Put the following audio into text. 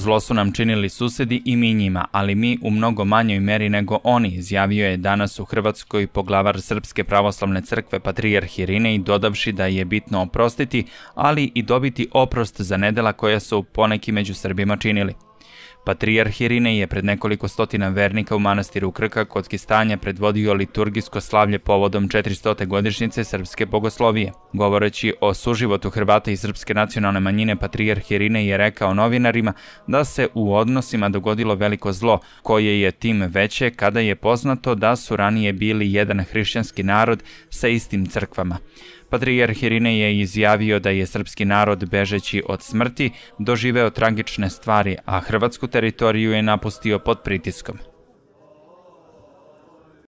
Zlo su nam činili susedi i mi njima, ali mi u mnogo manjoj meri nego oni, izjavio je danas u Hrvatskoj poglavar Srpske pravoslavne crkve Patrijarh Irinej, dodavši da je bitno oprostiti, ali i dobiti oprost za nedela koja su poneki među Srbima činili. Patrijarh Irine je pred nekoliko stotina vernika u manastiru Krka kod Kistanja predvodio liturgijsko slavlje povodom 400. godišnjice Srpske bogoslovije. Govoreći o suživotu Hrvata i Srpske nacionalne manjine, Patrijarh Irine je rekao novinarima da se u odnosima dogodilo veliko zlo, koje je tim veće kada je poznato da su ranije bili jedan hrišćanski narod sa istim crkvama. Patrijarh Hirine je izjavio da je srpski narod bežeći od smrti doživeo tragične stvari, a Hrvatsku teritoriju je napustio pod pritiskom.